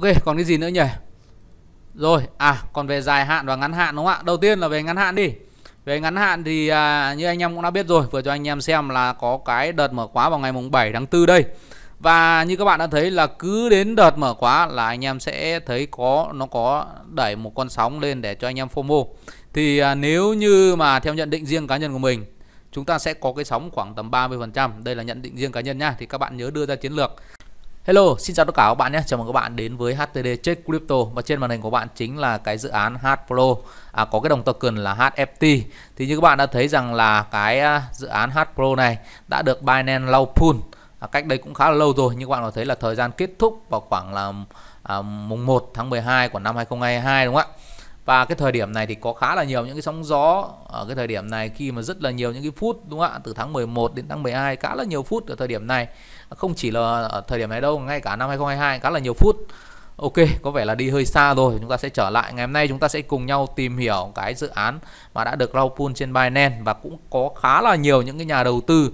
ok còn cái gì nữa nhỉ rồi à còn về dài hạn và ngắn hạn đúng không ạ đầu tiên là về ngắn hạn đi về ngắn hạn thì à, như anh em cũng đã biết rồi vừa cho anh em xem là có cái đợt mở khóa vào ngày mùng 7 tháng 4 đây và như các bạn đã thấy là cứ đến đợt mở khóa là anh em sẽ thấy có nó có đẩy một con sóng lên để cho anh em FOMO thì à, nếu như mà theo nhận định riêng cá nhân của mình chúng ta sẽ có cái sóng khoảng tầm 30% đây là nhận định riêng cá nhân nha thì các bạn nhớ đưa ra chiến lược Hello, xin chào tất cả các bạn nhé. Chào mừng các bạn đến với HTD Check Crypto và trên màn hình của bạn chính là cái dự án HPro à, có cái đồng token là HFT. Thì như các bạn đã thấy rằng là cái à, dự án HPro này đã được Binance lau pool à, cách đây cũng khá là lâu rồi nhưng các bạn có thấy là thời gian kết thúc vào khoảng là à, mùng 1 tháng 12 của năm 2022 đúng không ạ? và cái thời điểm này thì có khá là nhiều những cái sóng gió ở cái thời điểm này khi mà rất là nhiều những cái phút đúng không ạ từ tháng 11 đến tháng 12 khá là nhiều phút ở thời điểm này không chỉ là ở thời điểm này đâu ngay cả năm 2022 khá là nhiều phút Ok, có vẻ là đi hơi xa rồi, chúng ta sẽ trở lại. Ngày hôm nay chúng ta sẽ cùng nhau tìm hiểu cái dự án mà đã được rao pool trên Binance và cũng có khá là nhiều những cái nhà đầu tư uh,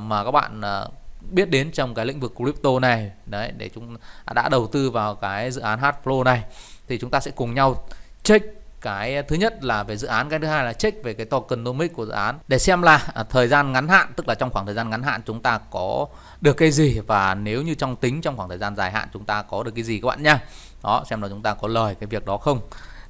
mà các bạn uh, biết đến trong cái lĩnh vực crypto này. Đấy, để chúng đã đầu tư vào cái dự án hardflow này thì chúng ta sẽ cùng nhau check cái thứ nhất là về dự án cái thứ hai là check về cái tokenomics của dự án để xem là à, thời gian ngắn hạn tức là trong khoảng thời gian ngắn hạn chúng ta có được cái gì và nếu như trong tính trong khoảng thời gian dài hạn chúng ta có được cái gì các bạn nhá đó xem là chúng ta có lời cái việc đó không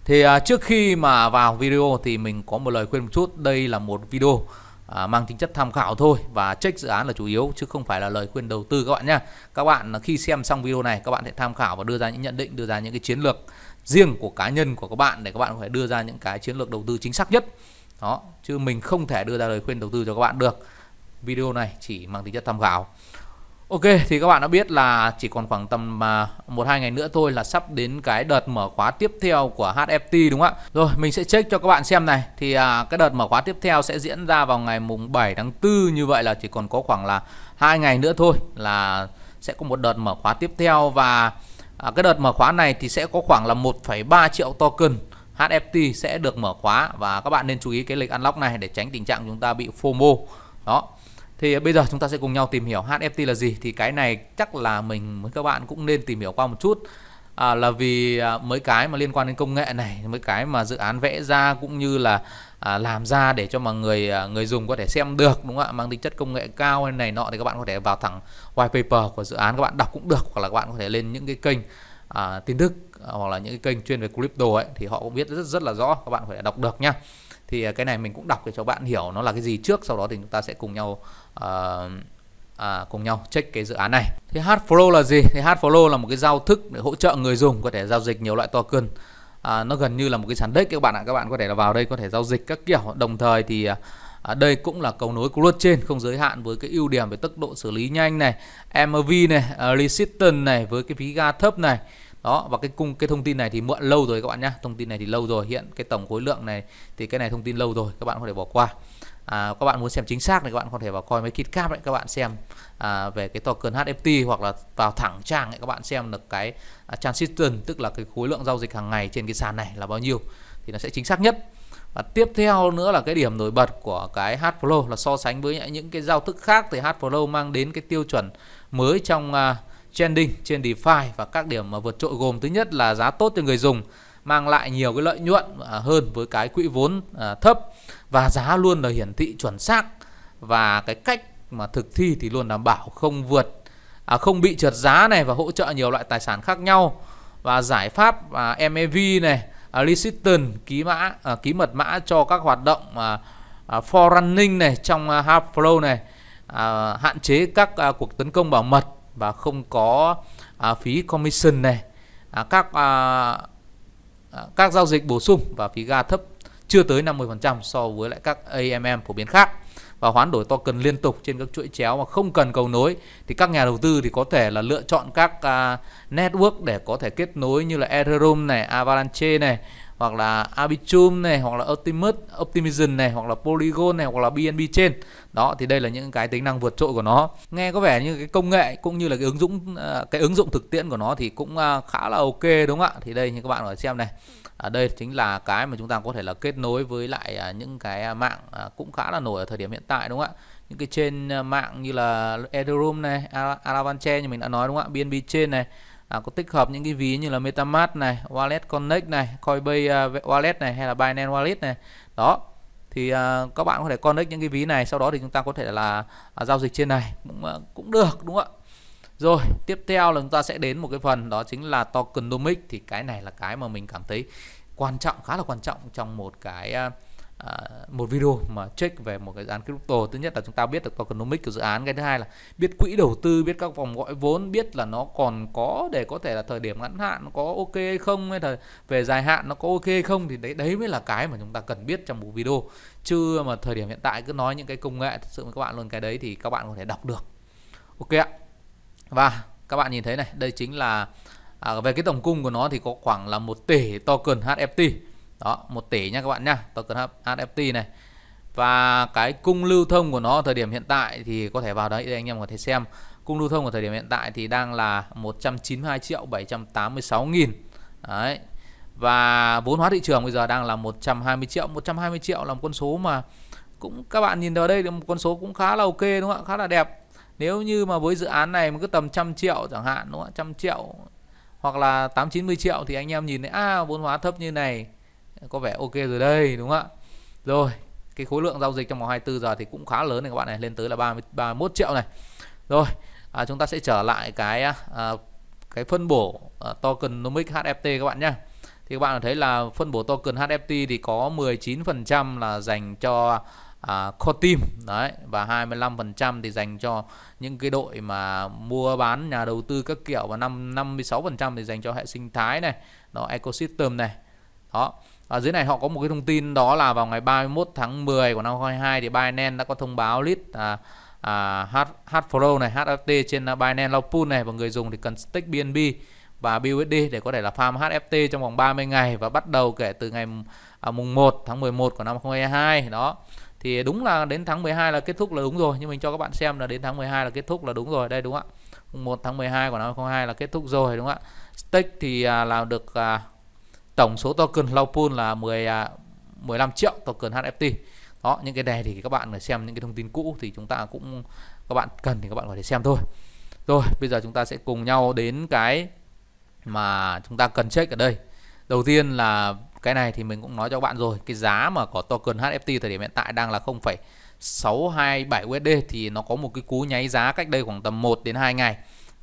thì à, trước khi mà vào video thì mình có một lời khuyên một chút đây là một video à, mang tính chất tham khảo thôi và check dự án là chủ yếu chứ không phải là lời khuyên đầu tư các bạn nhé các bạn khi xem xong video này các bạn sẽ tham khảo và đưa ra những nhận định đưa ra những cái chiến lược riêng của cá nhân của các bạn để các bạn phải đưa ra những cái chiến lược đầu tư chính xác nhất đó chứ mình không thể đưa ra lời khuyên đầu tư cho các bạn được video này chỉ mang tính chất tham khảo Ok thì các bạn đã biết là chỉ còn khoảng tầm mà một hai ngày nữa thôi là sắp đến cái đợt mở khóa tiếp theo của HFT đúng không ạ? Rồi mình sẽ check cho các bạn xem này thì à, cái đợt mở khóa tiếp theo sẽ diễn ra vào ngày mùng 7 tháng 4 như vậy là chỉ còn có khoảng là hai ngày nữa thôi là sẽ có một đợt mở khóa tiếp theo và à, cái đợt mở khóa này thì sẽ có khoảng là 1,3 triệu token HFT sẽ được mở khóa và các bạn nên chú ý cái lịch unlock này để tránh tình trạng chúng ta bị FOMO đó thì bây giờ chúng ta sẽ cùng nhau tìm hiểu HFT là gì thì cái này chắc là mình các bạn cũng nên tìm hiểu qua một chút à, là vì à, mấy cái mà liên quan đến công nghệ này mấy cái mà dự án vẽ ra cũng như là à, làm ra để cho mà người à, người dùng có thể xem được đúng không ạ mang tính chất công nghệ cao hay này nọ thì các bạn có thể vào thẳng white paper của dự án các bạn đọc cũng được hoặc là các bạn có thể lên những cái kênh à, tin tức à, hoặc là những cái kênh chuyên về crypto ấy thì họ cũng biết rất rất là rõ các bạn phải đọc được nhá thì à, cái này mình cũng đọc để cho bạn hiểu nó là cái gì trước sau đó thì chúng ta sẽ cùng nhau uh, à, cùng nhau check cái dự án này. Thì HFlow là gì? Thì HFlow là một cái giao thức để hỗ trợ người dùng có thể giao dịch nhiều loại token à, nó gần như là một cái sàn đếch các bạn ạ các bạn có thể là vào đây có thể giao dịch các kiểu đồng thời thì à, à đây cũng là cầu nối trên không giới hạn với cái ưu điểm về tốc độ xử lý nhanh này MV này uh, resistance này với cái phí ga thấp này đó và cái cung cái thông tin này thì muộn lâu rồi các bạn nhá thông tin này thì lâu rồi hiện cái tổng khối lượng này thì cái này thông tin lâu rồi các bạn có thể bỏ qua à, các bạn muốn xem chính xác thì các bạn có thể vào coi mấy kit cap đấy các bạn xem à, về cái token HFT hoặc là vào thẳng trang ấy, các bạn xem được cái à, transaction tức là cái khối lượng giao dịch hàng ngày trên cái sàn này là bao nhiêu thì nó sẽ chính xác nhất và tiếp theo nữa là cái điểm nổi bật của cái HFlow là so sánh với những cái giao thức khác thì HFlow mang đến cái tiêu chuẩn mới trong uh, trending trên DeFi và các điểm mà vượt trội gồm thứ nhất là giá tốt cho người dùng mang lại nhiều cái lợi nhuận à, hơn với cái quỹ vốn à, thấp và giá luôn là hiển thị chuẩn xác và cái cách mà thực thi thì luôn đảm bảo không vượt à, không bị trượt giá này và hỗ trợ nhiều loại tài sản khác nhau và giải pháp à, MEV này à, resistance ký mã à, ký mật mã cho các hoạt động à, à, forerunning này trong à, hard flow này à, hạn chế các à, cuộc tấn công bảo mật và không có à, phí commission này à, các à, à các giao dịch bổ sung và phí ga thấp chưa tới 50% so với lại các AMM phổ biến khác và hoán đổi token liên tục trên các chuỗi chéo mà không cần cầu nối thì các nhà đầu tư thì có thể là lựa chọn các uh, network để có thể kết nối như là Ethereum này, Avalanche này hoặc là Arbitrum này hoặc là Optimus, Optimism này hoặc là Polygon này hoặc là BNB trên đó thì đây là những cái tính năng vượt trội của nó nghe có vẻ như cái công nghệ cũng như là cái ứng dụng à, cái ứng dụng thực tiễn của nó thì cũng à, khá là ok đúng không ạ thì đây như các bạn có xem này à, đây chính là cái mà chúng ta có thể là kết nối với lại à, những cái à, mạng à, cũng khá là nổi ở thời điểm hiện tại đúng không ạ những cái trên à, mạng như là Ethereum này Alavanche như mình đã nói đúng không ạ BNB trên này à, có tích hợp những cái ví như là MetaMask này Wallet Connect này Coinbase uh, Wallet này hay là Binance Wallet này đó thì uh, các bạn có thể connect những cái ví này sau đó thì chúng ta có thể là uh, giao dịch trên này cũng uh, cũng được đúng không ạ rồi, tiếp theo là chúng ta sẽ đến một cái phần đó chính là tokenomics thì cái này là cái mà mình cảm thấy quan trọng khá là quan trọng trong một cái À, à một video mà check về một cái dự án crypto thứ nhất là chúng ta biết được tokenomics của dự án cái thứ hai là biết quỹ đầu tư biết các vòng gọi vốn biết là nó còn có để có thể là thời điểm ngắn hạn nó có ok hay không hay là về dài hạn nó có ok hay không thì đấy đấy mới là cái mà chúng ta cần biết trong một video chứ mà thời điểm hiện tại cứ nói những cái công nghệ thực sự với các bạn luôn cái đấy thì các bạn có thể đọc được ok ạ và vâng, các bạn nhìn thấy này đây chính là à, về cái tổng cung của nó thì có khoảng là một tỷ token HFT đó một tỷ nha các bạn nha token HFT này và cái cung lưu thông của nó thời điểm hiện tại thì có thể vào đấy để anh em có thể xem cung lưu thông của thời điểm hiện tại thì đang là 192 triệu 786 nghìn đấy và vốn hóa thị trường bây giờ đang là 120 triệu 120 triệu là một con số mà cũng các bạn nhìn vào đây thì một con số cũng khá là ok đúng không ạ khá là đẹp nếu như mà với dự án này mà cứ tầm trăm triệu chẳng hạn đúng không trăm triệu hoặc là tám chín mươi triệu thì anh em nhìn thấy a à, vốn hóa thấp như này có vẻ ok rồi đây đúng không ạ rồi cái khối lượng giao dịch trong vòng 24 giờ thì cũng khá lớn này các bạn này lên tới là 30, 31 triệu này rồi à, chúng ta sẽ trở lại cái à, à cái phân bổ à, tokenomic HFT các bạn nhé thì các bạn thấy là phân bổ token HFT thì có 19% là dành cho à, core team đấy và 25% thì dành cho những cái đội mà mua bán nhà đầu tư các kiểu và 5 56% thì dành cho hệ sinh thái này, đó ecosystem này. Đó. Ở dưới này họ có một cái thông tin đó là vào ngày 31 tháng 10 của năm 2022 thì Binance đã có thông báo list à, à, H, H này, HFT trên à, Binance pool này và người dùng thì cần stake BNB và BUSD để có thể là farm HFT trong vòng 30 ngày và bắt đầu kể từ ngày à, mùng 1 tháng 11 của năm 2022 đó thì đúng là đến tháng 12 là kết thúc là đúng rồi nhưng mình cho các bạn xem là đến tháng 12 là kết thúc là đúng rồi đây đúng không ạ 1 tháng 12 của năm 2002 là kết thúc rồi đúng không ạ stake thì à, là được à, tổng số token low pool là 10 15 à, triệu token HFT đó những cái này thì các bạn phải xem những cái thông tin cũ thì chúng ta cũng các bạn cần thì các bạn có thể xem thôi rồi bây giờ chúng ta sẽ cùng nhau đến cái mà chúng ta cần check ở đây đầu tiên là cái này thì mình cũng nói cho các bạn rồi cái giá mà có token HFT thời điểm hiện tại đang là 0,627 USD thì nó có một cái cú nháy giá cách đây khoảng tầm 1 đến 2 ngày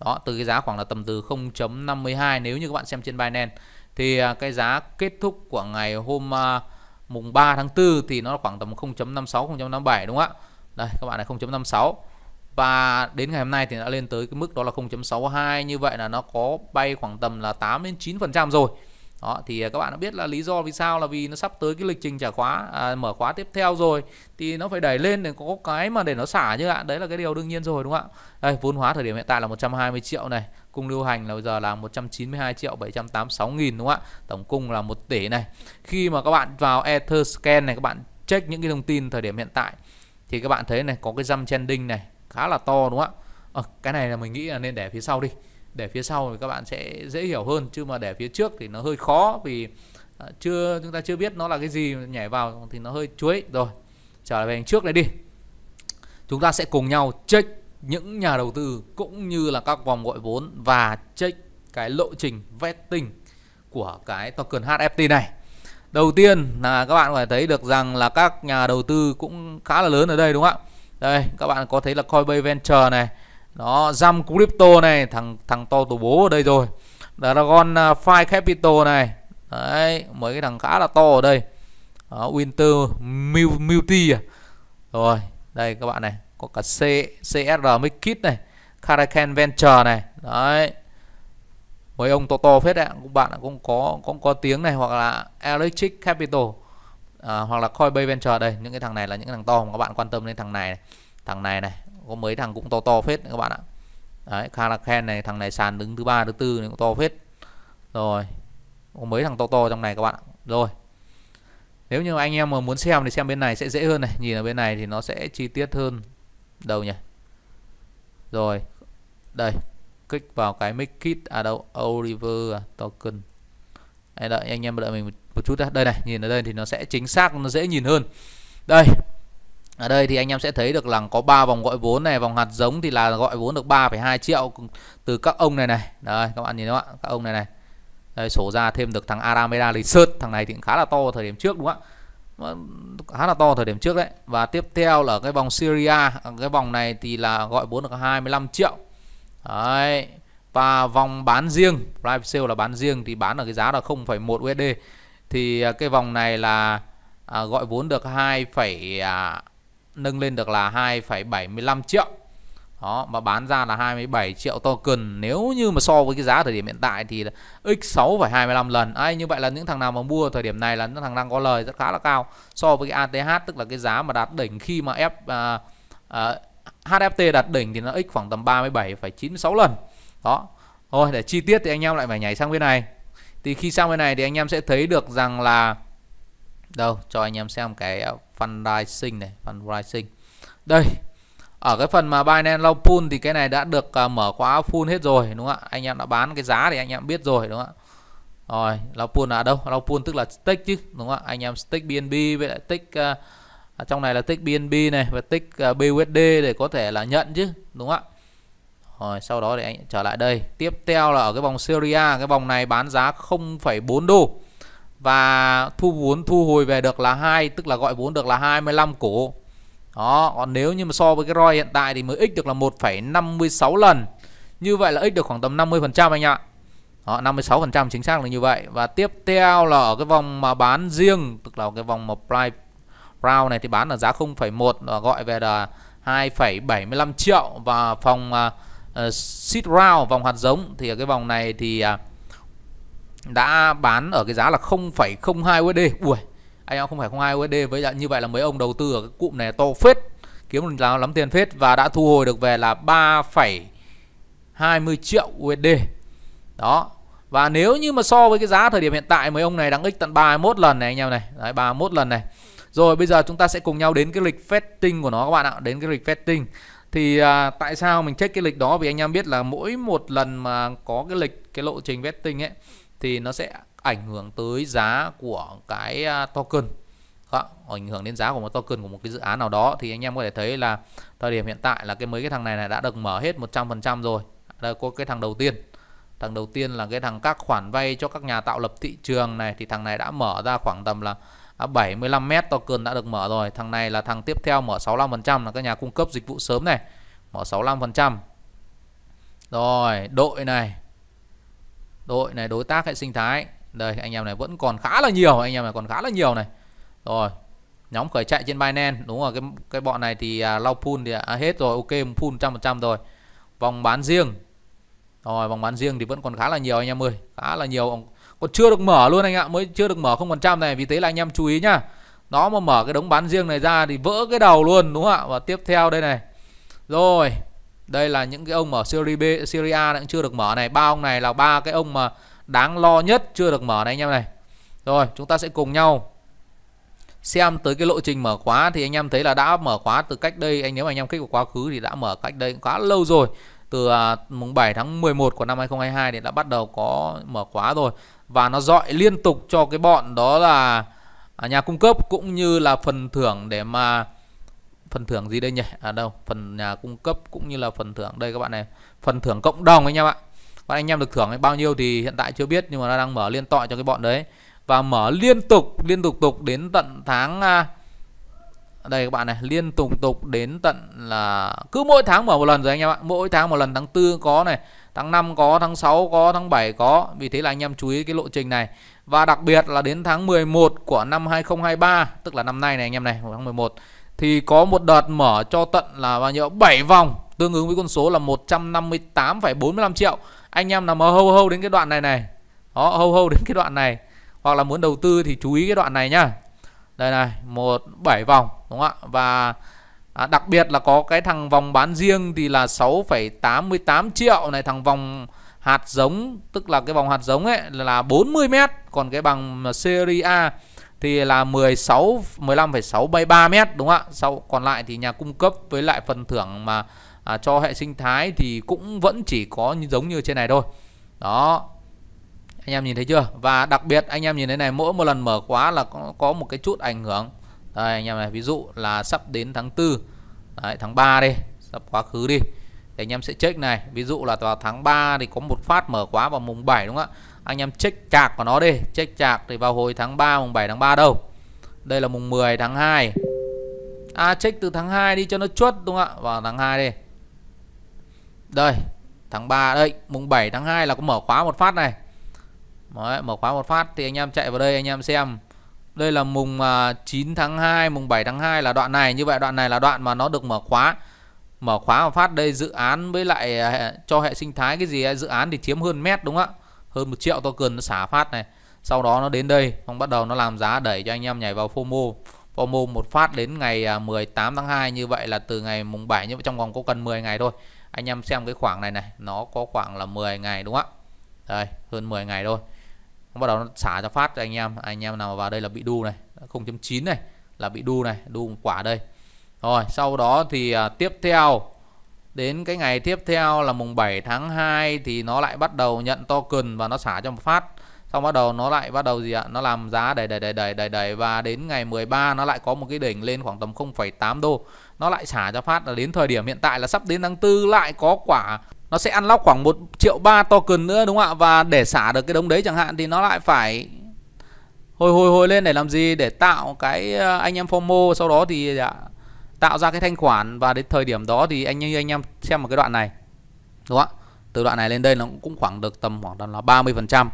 đó từ cái giá khoảng là tầm từ 0.52 nếu như các bạn xem trên Binance thì à, cái giá kết thúc của ngày hôm uh, mùng 3 tháng 4 thì nó khoảng tầm 0.56 0.57 đúng không ạ đây các bạn này 0.56 và đến ngày hôm nay thì đã lên tới cái mức đó là 0.62 như vậy là nó có bay khoảng tầm là 8 đến 9 phần trăm rồi đó thì à, các bạn đã biết là lý do vì sao là vì nó sắp tới cái lịch trình trả khóa à, mở khóa tiếp theo rồi thì nó phải đẩy lên để có cái mà để nó xả chứ ạ đấy là cái điều đương nhiên rồi đúng không ạ đây vốn hóa thời điểm hiện tại là 120 triệu này cung lưu hành là bây giờ là 192 triệu 786 nghìn đúng không ạ tổng cung là 1 tỷ này khi mà các bạn vào ether scan này các bạn check những cái thông tin thời điểm hiện tại thì các bạn thấy này có cái dăm trending này khá là to đúng không ạ à, cái này là mình nghĩ là nên để phía sau đi để phía sau thì các bạn sẽ dễ hiểu hơn chứ mà để phía trước thì nó hơi khó vì à, chưa chúng ta chưa biết nó là cái gì nhảy vào thì nó hơi chuối rồi trở về trước đây đi chúng ta sẽ cùng nhau check những nhà đầu tư cũng như là các vòng gọi vốn và check cái lộ trình vetting của cái token HFT này đầu tiên là các bạn phải thấy được rằng là các nhà đầu tư cũng khá là lớn ở đây đúng không ạ đây các bạn có thấy là Coinbase Venture này đó dăm crypto này thằng thằng to tổ bố ở đây rồi dragon à, five capital này đấy mấy cái thằng khá là to ở đây đó, winter multi à rồi đây các bạn này có cả c csr kit này Karakan venture này đấy mấy ông to to phết đấy cũng bạn cũng có cũng có tiếng này hoặc là electric capital à, hoặc là coinbase venture đây những cái thằng này là những cái thằng to mà các bạn quan tâm đến thằng này, này. thằng này này có mấy thằng cũng to to phết các bạn ạ đấy Karakhen này thằng này sàn đứng thứ ba thứ tư cũng to phết rồi có mấy thằng to to trong này các bạn ạ. rồi nếu như anh em mà muốn xem thì xem bên này sẽ dễ hơn này nhìn ở bên này thì nó sẽ chi tiết hơn đâu nhỉ rồi đây kích vào cái mic kit à đâu Oliver à, token Hãy đợi anh em đợi mình một chút đã. đây này nhìn ở đây thì nó sẽ chính xác nó dễ nhìn hơn đây ở đây thì anh em sẽ thấy được là có 3 vòng gọi vốn này vòng hạt giống thì là gọi vốn được 3,2 triệu từ các ông này này đấy các bạn nhìn đó các ông này này đấy, sổ ra thêm được thằng Arameda Research thằng này thì cũng khá là to thời điểm trước đúng không ạ vâng, khá là to thời điểm trước đấy và tiếp theo là cái vòng Syria cái vòng này thì là gọi vốn được 25 triệu đấy và vòng bán riêng Live sale là bán riêng thì bán ở cái giá là 0,1 USD thì à, cái vòng này là à, gọi vốn được 2, à, nâng lên được là 2,75 triệu đó mà bán ra là 27 triệu token nếu như mà so với cái giá thời điểm hiện tại thì x 6,25 lần Ai như vậy là những thằng nào mà mua thời điểm này là những thằng đang có lời rất khá là cao so với cái ATH tức là cái giá mà đạt đỉnh khi mà F à, à, HFT đạt đỉnh thì nó x khoảng tầm 37,96 lần đó thôi để chi tiết thì anh em lại phải nhảy sang bên này thì khi sang bên này thì anh em sẽ thấy được rằng là đâu cho anh em xem cái à, fundraising này fundraising đây ở cái phần mà Binance Law Pool thì cái này đã được à, mở khóa full hết rồi đúng không ạ anh em đã bán cái giá thì anh em biết rồi đúng không ạ rồi Law Pool là đâu Law Pool tức là stake chứ đúng không ạ anh em stake BNB với lại stake uh, trong này là tích BNB này và tích uh, BUSD để có thể là nhận chứ đúng không ạ rồi sau đó để anh trở lại đây tiếp theo là ở cái vòng Syria cái vòng này bán giá 0,4 đô và thu vốn thu hồi về được là hai tức là gọi vốn được là 25 cổ đó còn nếu như mà so với cái ROI hiện tại thì mới x được là 1,56 lần như vậy là x được khoảng tầm 50 phần trăm anh ạ đó, 56 phần trăm chính xác là như vậy và tiếp theo là ở cái vòng mà bán riêng tức là cái vòng mà price round này thì bán ở giá 0,1 và gọi về là 2,75 triệu và phòng uh, seed round vòng hạt giống thì ở cái vòng này thì uh, đã bán ở cái giá là 0,02 USD ui anh em không phải 0,02 USD với như vậy là mấy ông đầu tư ở cái cụm này to phết kiếm được lắm tiền phết và đã thu hồi được về là 3,20 triệu USD đó và nếu như mà so với cái giá thời điểm hiện tại mấy ông này đang x tận 31 lần này anh em này Đấy 31 lần này Rồi bây giờ chúng ta sẽ cùng nhau đến cái lịch fetting của nó các bạn ạ Đến cái lịch fetting Thì à, tại sao mình check cái lịch đó Vì anh em biết là mỗi một lần mà có cái lịch cái lộ trình fetting ấy thì nó sẽ ảnh hưởng tới giá của cái à, token ảnh hưởng đến giá của một token của một cái dự án nào đó thì anh em có thể thấy là thời điểm hiện tại là cái mấy cái thằng này là đã được mở hết 100% rồi đây có cái thằng đầu tiên thằng đầu tiên là cái thằng các khoản vay cho các nhà tạo lập thị trường này thì thằng này đã mở ra khoảng tầm là 75 à, mét token đã được mở rồi thằng này là thằng tiếp theo mở 65% là các nhà cung cấp dịch vụ sớm này mở 65% rồi đội này đội này đối tác hệ sinh thái đây anh em này vẫn còn khá là nhiều anh em này còn khá là nhiều này rồi nhóm khởi chạy trên Binance đúng rồi cái cái bọn này thì à, lau pool thì à, à, hết rồi ok full trăm phần trăm rồi vòng bán riêng rồi vòng bán riêng thì vẫn còn khá là nhiều anh em ơi khá là nhiều còn chưa được mở luôn anh ạ mới chưa được mở không phần trăm này vì thế là anh em chú ý nhá nó mà mở cái đống bán riêng này ra thì vỡ cái đầu luôn đúng không ạ và tiếp theo đây này rồi đây là những cái ông ở Serie B Serie A cũng chưa được mở này ba ông này là ba cái ông mà đáng lo nhất chưa được mở này anh em này rồi chúng ta sẽ cùng nhau xem tới cái lộ trình mở khóa thì anh em thấy là đã mở khóa từ cách đây anh nếu mà anh em kích vào quá khứ thì đã mở cách đây quá lâu rồi từ à, mùng 7 tháng 11 của năm 2022 thì đã bắt đầu có mở khóa rồi và nó dọi liên tục cho cái bọn đó là à, nhà cung cấp cũng như là phần thưởng để mà phần thưởng gì đây nhỉ à đâu phần nhà cung cấp cũng như là phần thưởng đây các bạn này phần thưởng cộng đồng anh em ạ bạn anh em được thưởng ấy, bao nhiêu thì hiện tại chưa biết nhưng mà nó đang mở liên tọa cho cái bọn đấy và mở liên tục liên tục tục đến tận tháng à, đây các bạn này liên tục tục đến tận là cứ mỗi tháng mở một lần rồi anh em ạ mỗi tháng một lần tháng tư có này tháng 5 có tháng 6 có tháng 7 có vì thế là anh em chú ý cái lộ trình này và đặc biệt là đến tháng 11 của năm 2023 tức là năm nay này anh em này tháng 11 thì có một đợt mở cho tận là bao nhiêu 7 vòng tương ứng với con số là 158,45 triệu anh em nào mà hâu hâu đến cái đoạn này này đó hâu hâu đến cái đoạn này hoặc là muốn đầu tư thì chú ý cái đoạn này nhá đây này một bảy vòng đúng không ạ và à, đặc biệt là có cái thằng vòng bán riêng thì là 6,88 triệu này thằng vòng hạt giống tức là cái vòng hạt giống ấy là 40 mét còn cái bằng Serie A thì là 16 15,673 mét đúng không ạ? Sau còn lại thì nhà cung cấp với lại phần thưởng mà à, cho hệ sinh thái thì cũng vẫn chỉ có giống như trên này thôi. Đó. Anh em nhìn thấy chưa? Và đặc biệt anh em nhìn thấy này mỗi một lần mở khóa là có, có một cái chút ảnh hưởng. Đây anh em này ví dụ là sắp đến tháng 4. Đấy, tháng 3 đi, sắp quá khứ đi. Thì anh em sẽ check này, ví dụ là vào tháng 3 thì có một phát mở khóa vào mùng 7 đúng không ạ? anh em check chạc của nó đi check chạc thì vào hồi tháng 3 mùng 7 tháng 3 đâu đây là mùng 10 tháng 2 à check từ tháng 2 đi cho nó chuốt đúng không ạ vào tháng 2 đi đây tháng 3 đây mùng 7 tháng 2 là có mở khóa một phát này Đấy, mở khóa một phát thì anh em chạy vào đây anh em xem đây là mùng 9 à, tháng 2 mùng 7 tháng 2 là đoạn này như vậy đoạn này là đoạn mà nó được mở khóa mở khóa một phát đây dự án với lại à, cho hệ sinh thái cái gì dự án thì chiếm hơn mét đúng không ạ hơn một triệu token nó xả phát này sau đó nó đến đây không bắt đầu nó làm giá đẩy cho anh em nhảy vào FOMO FOMO một phát đến ngày 18 à, tháng 2 như vậy là từ ngày mùng 7 nhưng mà trong vòng có cần 10 ngày thôi anh em xem cái khoảng này này nó có khoảng là 10 ngày đúng không ạ đây hơn 10 ngày thôi không bắt đầu nó xả cho phát cho anh em anh em nào vào đây là bị đu này 0.9 này là bị đu này đu quả đây rồi sau đó thì à, tiếp theo Đến cái ngày tiếp theo là mùng 7 tháng 2 thì nó lại bắt đầu nhận token và nó xả cho một phát. Xong bắt đầu nó lại bắt đầu gì ạ? Nó làm giá đẩy đẩy đẩy đẩy đẩy đẩy và đến ngày 13 nó lại có một cái đỉnh lên khoảng tầm 0,8 đô. Nó lại xả cho phát là đến thời điểm hiện tại là sắp đến tháng 4 lại có quả nó sẽ ăn lóc khoảng 1 triệu 3 token nữa đúng không ạ? Và để xả được cái đống đấy chẳng hạn thì nó lại phải hồi hồi hồi lên để làm gì để tạo cái ờ, anh em FOMO sau đó thì ạ dạ, tạo ra cái thanh khoản và đến thời điểm đó thì anh như anh em xem một cái đoạn này đúng không ạ từ đoạn này lên đây nó cũng khoảng được tầm khoảng tầm là 30 phần trăm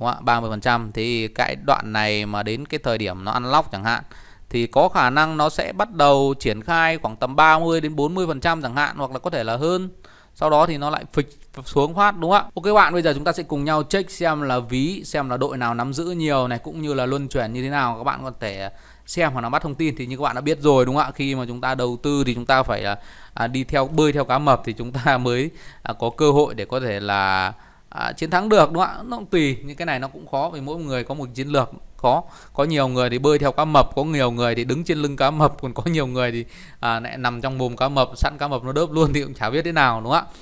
đúng không ạ 30 phần trăm thì cái đoạn này mà đến cái thời điểm nó ăn lóc chẳng hạn thì có khả năng nó sẽ bắt đầu triển khai khoảng tầm 30 đến 40 phần trăm chẳng hạn hoặc là có thể là hơn sau đó thì nó lại phịch xuống phát đúng không ạ ok các bạn bây giờ chúng ta sẽ cùng nhau check xem là ví xem là đội nào nắm giữ nhiều này cũng như là luân chuyển như thế nào các bạn có thể xem hoặc là bắt thông tin thì như các bạn đã biết rồi đúng không ạ khi mà chúng ta đầu tư thì chúng ta phải à, à đi theo bơi theo cá mập thì chúng ta mới à, có cơ hội để có thể là à, chiến thắng được đúng không ạ nó cũng tùy những cái này nó cũng khó vì mỗi người có một chiến lược khó có nhiều người thì bơi theo cá mập có nhiều người thì đứng trên lưng cá mập còn có nhiều người thì à, lại nằm trong mồm cá mập sẵn cá mập nó đớp luôn thì cũng chả biết thế nào đúng không ạ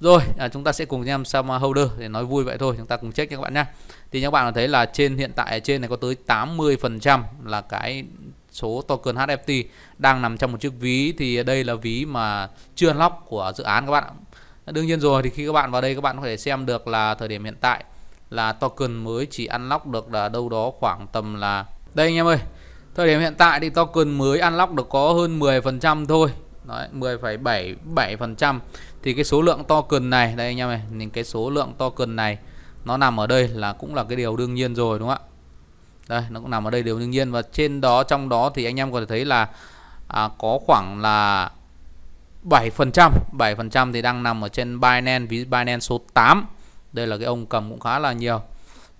rồi à, chúng ta sẽ cùng nhau xem holder để nói vui vậy thôi chúng ta cùng check nha các bạn nhé thì các bạn thấy là trên hiện tại trên này có tới 80 phần trăm là cái số token HFT đang nằm trong một chiếc ví thì đây là ví mà chưa unlock của dự án các bạn đương nhiên rồi thì khi các bạn vào đây các bạn có thể xem được là thời điểm hiện tại là token mới chỉ unlock được là đâu đó khoảng tầm là đây anh em ơi thời điểm hiện tại thì token mới unlock được có hơn 10% thôi Đấy, 10,77% thì cái số lượng token này đây anh em này, nhìn cái số lượng token này nó nằm ở đây là cũng là cái điều đương nhiên rồi đúng không ạ? Đây, nó cũng nằm ở đây điều đương nhiên và trên đó trong đó thì anh em có thể thấy là à, có khoảng là 7%, 7% thì đang nằm ở trên Binance, ví Binance số 8. Đây là cái ông cầm cũng khá là nhiều.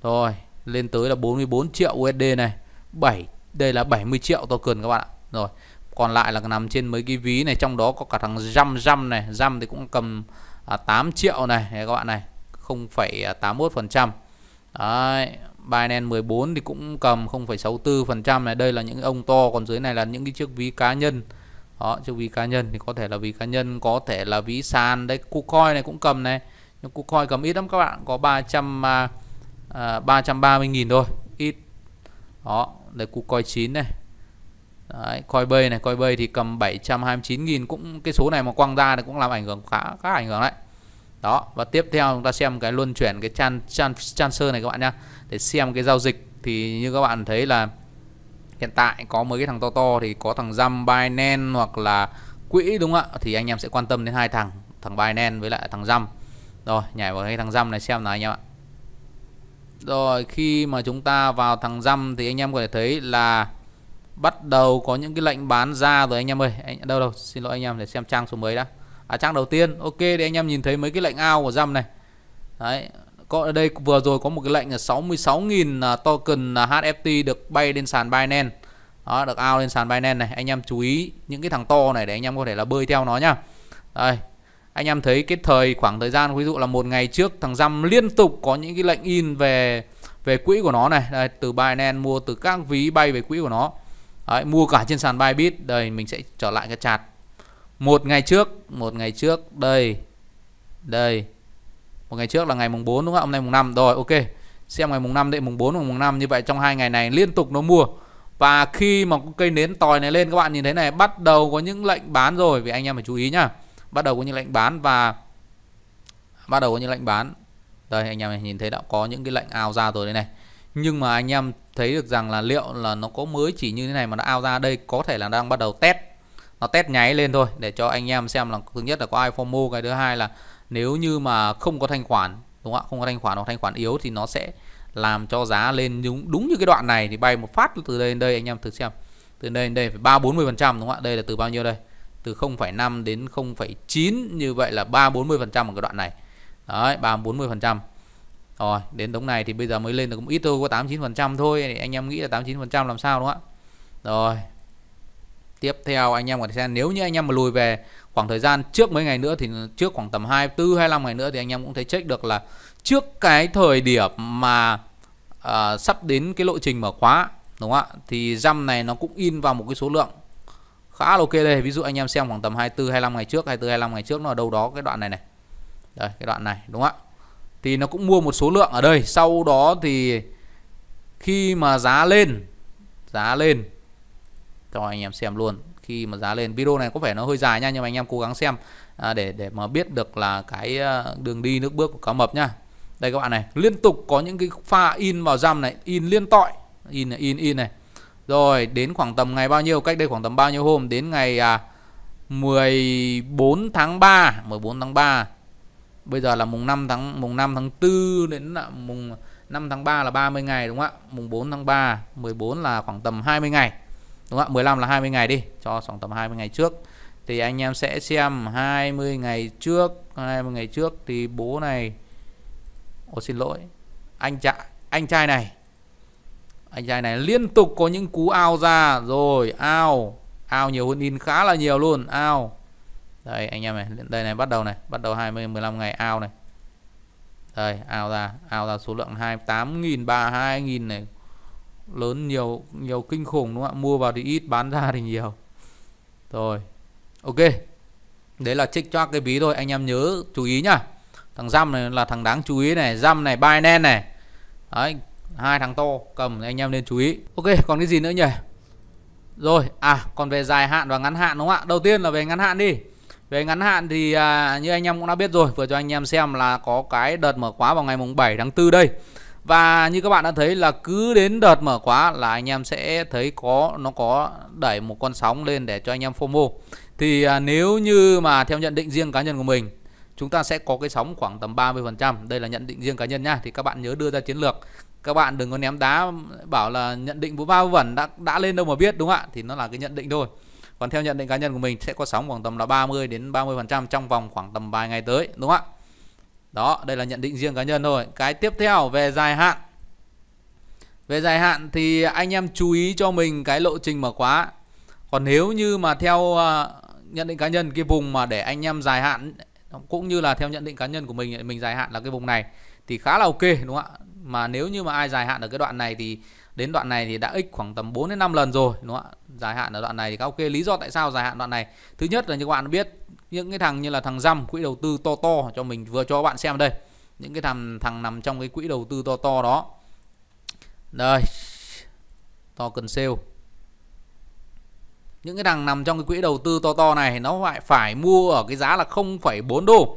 Rồi, lên tới là 44 triệu USD này. 7 đây là 70 triệu token các bạn ạ. Rồi còn lại là nằm trên mấy cái ví này trong đó có cả thằng răm răm này răm thì cũng cầm à, 8 triệu này các bạn này 0,81 à, phần trăm Đấy, Binance 14 thì cũng cầm 0,64 phần trăm này đây là những ông to còn dưới này là những cái chiếc ví cá nhân đó chiếc ví cá nhân thì có thể là ví cá nhân có thể là ví sàn đấy KuCoin này cũng cầm này nhưng KuCoin cầm ít lắm các bạn có 300 à, 330.000 à, thôi ít đó đây KuCoin 9 này Đấy, coi bay này coi bay thì cầm 729.000 cũng cái số này mà quăng ra thì cũng làm ảnh hưởng khá khá ảnh hưởng đấy đó và tiếp theo chúng ta xem cái luân chuyển cái chan chan chan sơ này các bạn nhá để xem cái giao dịch thì như các bạn thấy là hiện tại có mấy cái thằng to to thì có thằng Jam Binance hoặc là quỹ đúng không ạ thì anh em sẽ quan tâm đến hai thằng thằng Binance với lại thằng Jam rồi nhảy vào cái thằng Jam này xem nào anh em ạ rồi khi mà chúng ta vào thằng Jam thì anh em có thể thấy là bắt đầu có những cái lệnh bán ra rồi anh em ơi anh đâu đâu xin lỗi anh em để xem trang số mới đã à trang đầu tiên ok để anh em nhìn thấy mấy cái lệnh ao của dăm này đấy có ở đây vừa rồi có một cái lệnh là 66.000 à, token à, HFT được bay lên sàn Binance đó được ao lên sàn Binance này anh em chú ý những cái thằng to này để anh em có thể là bơi theo nó nhá đây anh em thấy cái thời khoảng thời gian ví dụ là một ngày trước thằng dăm liên tục có những cái lệnh in về về quỹ của nó này đây, từ Binance mua từ các ví bay về quỹ của nó Đấy, mua cả trên sàn Bybit đây mình sẽ trở lại cái chặt một ngày trước một ngày trước đây đây một ngày trước là ngày mùng 4 đúng không hôm nay mùng 5 rồi ok xem ngày mùng 5 đến mùng 4 mùng 5 như vậy trong hai ngày này liên tục nó mua và khi mà cây nến tòi này lên các bạn nhìn thấy này bắt đầu có những lệnh bán rồi vì anh em phải chú ý nhá bắt đầu có những lệnh bán và bắt đầu có những lệnh bán đây anh em nhìn thấy đã có những cái lệnh ao ra rồi đây này nhưng mà anh em thấy được rằng là liệu là nó có mới chỉ như thế này mà nó ao ra đây có thể là đang bắt đầu test nó test nháy lên thôi để cho anh em xem là thứ nhất là có ai FOMO cái thứ hai là nếu như mà không có thanh khoản đúng không ạ không có thanh khoản hoặc thanh khoản yếu thì nó sẽ làm cho giá lên đúng đúng như cái đoạn này thì bay một phát từ đây đến đây anh em thử xem từ đây đến đây phải ba bốn mươi phần trăm đúng không ạ đây là từ bao nhiêu đây từ 0,5 đến 0,9 như vậy là ba bốn mươi phần trăm ở cái đoạn này đấy ba bốn mươi phần trăm rồi đến đống này thì bây giờ mới lên được cũng ít thôi có 89 phần trăm thôi thì anh em nghĩ là 89 phần trăm làm sao đúng không ạ rồi tiếp theo anh em có thể xem nếu như anh em mà lùi về khoảng thời gian trước mấy ngày nữa thì trước khoảng tầm 24 25 ngày nữa thì anh em cũng thấy check được là trước cái thời điểm mà uh, sắp đến cái lộ trình mở khóa đúng không ạ thì răm này nó cũng in vào một cái số lượng khá là ok đây ví dụ anh em xem khoảng tầm 24 25 ngày trước 24 25 ngày trước nó ở đâu đó cái đoạn này này đây cái đoạn này đúng không ạ thì nó cũng mua một số lượng ở đây sau đó thì khi mà giá lên giá lên cho anh em xem luôn khi mà giá lên video này có vẻ nó hơi dài nha nhưng mà anh em cố gắng xem à, để để mà biết được là cái à, đường đi nước bước của cá mập nhá đây các bạn này liên tục có những cái pha in vào răm này in liên tọi in in in này rồi đến khoảng tầm ngày bao nhiêu cách đây khoảng tầm bao nhiêu hôm đến ngày à, 14 tháng 3 14 tháng 3 bây giờ là mùng 5 tháng mùng 5 tháng 4 đến là mùng 5 tháng 3 là 30 ngày đúng không ạ mùng 4 tháng 3 14 là khoảng tầm 20 ngày đúng không ạ 15 là 20 ngày đi cho khoảng tầm 20 ngày trước thì anh em sẽ xem 20 ngày trước 20 ngày trước thì bố này Ồ xin lỗi anh trai anh trai này anh trai này liên tục có những cú ao ra rồi ao ao nhiều hơn in khá là nhiều luôn ao đây anh em này đây này bắt đầu này bắt đầu 20 15 ngày ao này đây ao ra ao ra số lượng 28.000 32 nghìn này lớn nhiều nhiều kinh khủng đúng không ạ mua vào thì ít bán ra thì nhiều rồi ok đấy là trích cho cái ví thôi anh em nhớ chú ý nhá thằng răm này là thằng đáng chú ý này răm này Binance này đấy hai thằng to cầm anh em nên chú ý ok còn cái gì nữa nhỉ rồi à còn về dài hạn và ngắn hạn đúng không ạ đầu tiên là về ngắn hạn đi về ngắn hạn thì à, như anh em cũng đã biết rồi, vừa cho anh em xem là có cái đợt mở khóa vào ngày mùng 7 tháng 4 đây. Và như các bạn đã thấy là cứ đến đợt mở khóa là anh em sẽ thấy có nó có đẩy một con sóng lên để cho anh em FOMO. Thì à, nếu như mà theo nhận định riêng cá nhân của mình, chúng ta sẽ có cái sóng khoảng tầm 30%. Đây là nhận định riêng cá nhân nhá Thì các bạn nhớ đưa ra chiến lược. Các bạn đừng có ném đá bảo là nhận định vũ va vẩn đã đã lên đâu mà biết đúng không ạ? Thì nó là cái nhận định thôi còn theo nhận định cá nhân của mình sẽ có sóng khoảng tầm là 30 đến 30 phần trăm trong vòng khoảng tầm vài ngày tới đúng không ạ đó đây là nhận định riêng cá nhân thôi cái tiếp theo về dài hạn về dài hạn thì anh em chú ý cho mình cái lộ trình mở khóa còn nếu như mà theo ờ, nhận định cá nhân cái vùng mà để anh em dài hạn cũng như là theo nhận định cá nhân của mình mình dài hạn là cái vùng này thì khá là ok đúng không ạ mà nếu như mà ai dài hạn ở cái đoạn này thì đến đoạn này thì đã x khoảng tầm 4 đến 5 lần rồi đúng không ạ dài hạn ở đoạn này thì các ok lý do tại sao dài hạn đoạn này thứ nhất là như các bạn biết những cái thằng như là thằng răm quỹ đầu tư to to cho mình vừa cho các bạn xem đây những cái thằng thằng nằm trong cái quỹ đầu tư to to đó đây to cần sale những cái thằng nằm trong cái quỹ đầu tư to to này nó lại phải mua ở cái giá là 0,4 đô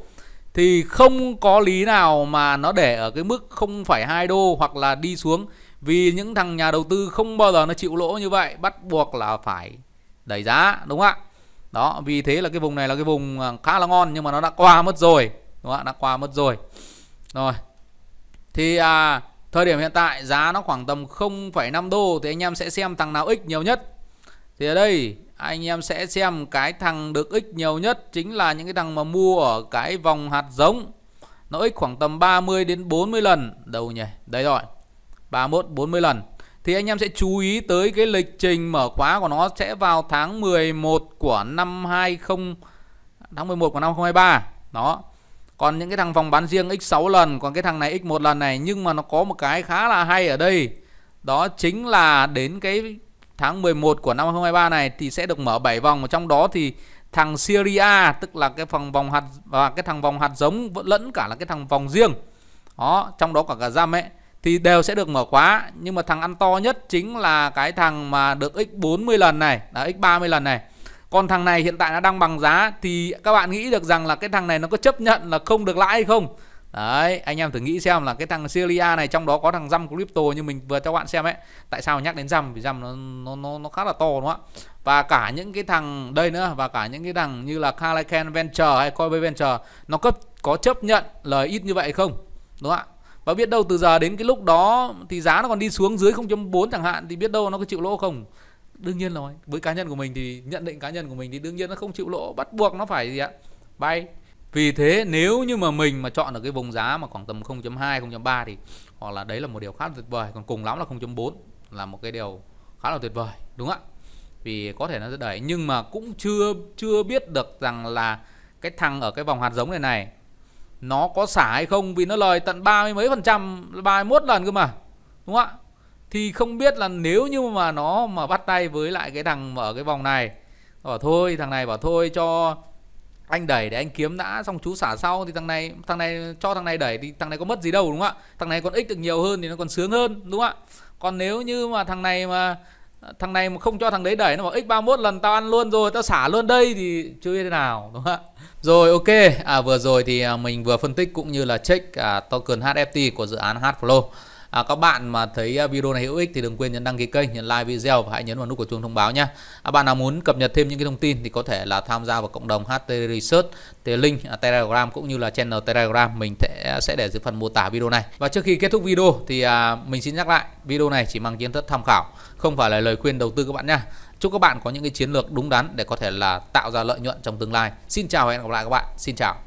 thì không có lý nào mà nó để ở cái mức 0,2 đô hoặc là đi xuống vì những thằng nhà đầu tư không bao giờ nó chịu lỗ như vậy bắt buộc là phải đẩy giá đúng không ạ đó vì thế là cái vùng này là cái vùng à, khá là ngon nhưng mà nó đã qua mất rồi đúng không ạ đã qua mất rồi rồi thì à, thời điểm hiện tại giá nó khoảng tầm 0,5 đô thì anh em sẽ xem thằng nào ích nhiều nhất thì ở đây anh em sẽ xem cái thằng được ích nhiều nhất chính là những cái thằng mà mua ở cái vòng hạt giống nó ích khoảng tầm 30 đến 40 lần đầu nhỉ đấy rồi 31 40 lần thì anh em sẽ chú ý tới cái lịch trình mở khóa của nó sẽ vào tháng 11 của năm 20 tháng 11 của năm 2023 đó còn những cái thằng vòng bán riêng x6 lần còn cái thằng này x1 lần này nhưng mà nó có một cái khá là hay ở đây đó chính là đến cái tháng 11 của năm 2023 này thì sẽ được mở 7 vòng trong đó thì thằng Serie tức là cái phần vòng hạt và cái thằng vòng hạt giống lẫn cả là cái thằng vòng riêng đó trong đó cả cả dăm ấy thì đều sẽ được mở khóa nhưng mà thằng ăn to nhất chính là cái thằng mà được x 40 lần này là x 30 lần này còn thằng này hiện tại nó đang bằng giá thì các bạn nghĩ được rằng là cái thằng này nó có chấp nhận là không được lãi hay không đấy anh em thử nghĩ xem là cái thằng Celia này trong đó có thằng răm crypto như mình vừa cho các bạn xem ấy tại sao nhắc đến răm vì răm nó nó nó nó khá là to đúng không ạ và cả những cái thằng đây nữa và cả những cái thằng như là Calacan Venture hay Coinbase Venture nó có có chấp nhận lời ít như vậy không đúng không ạ và biết đâu từ giờ đến cái lúc đó thì giá nó còn đi xuống dưới 0.4 chẳng hạn thì biết đâu nó có chịu lỗ không đương nhiên rồi với cá nhân của mình thì nhận định cá nhân của mình thì đương nhiên nó không chịu lỗ bắt buộc nó phải gì ạ bay vì thế nếu như mà mình mà chọn ở cái vùng giá mà khoảng tầm 0.2 0.3 thì hoặc là đấy là một điều khá là tuyệt vời còn cùng lắm là 0.4 là một cái điều khá là tuyệt vời đúng không ạ vì có thể nó sẽ đẩy nhưng mà cũng chưa chưa biết được rằng là cái thằng ở cái vòng hạt giống này này nó có xả hay không vì nó lời tận ba mươi mấy phần trăm 31 lần cơ mà đúng không ạ thì không biết là nếu như mà nó mà bắt tay với lại cái thằng ở cái vòng này bảo thôi thằng này bảo thôi cho anh đẩy để anh kiếm đã xong chú xả sau thì thằng này thằng này cho thằng này đẩy thì thằng này có mất gì đâu đúng không ạ thằng này còn ích được nhiều hơn thì nó còn sướng hơn đúng không ạ còn nếu như mà thằng này mà thằng này mà không cho thằng đấy đẩy nó bảo x31 lần tao ăn luôn rồi tao xả luôn đây thì chưa biết thế nào đúng không ạ rồi ok à, vừa rồi thì à, mình vừa phân tích cũng như là check à, token HFT của dự án HFlow à, các bạn mà thấy à, video này hữu ích thì đừng quên nhấn đăng ký kênh nhấn like video và hãy nhấn vào nút của chuông thông báo nhé à, bạn nào muốn cập nhật thêm những cái thông tin thì có thể là tham gia vào cộng đồng HT Research thì link à, Telegram cũng như là channel Telegram mình thể, à, sẽ để dưới phần mô tả video này và trước khi kết thúc video thì à, mình xin nhắc lại video này chỉ mang kiến thức tham khảo không phải là lời khuyên đầu tư các bạn nhé chúc các bạn có những cái chiến lược đúng đắn để có thể là tạo ra lợi nhuận trong tương lai xin chào và hẹn gặp lại các bạn xin chào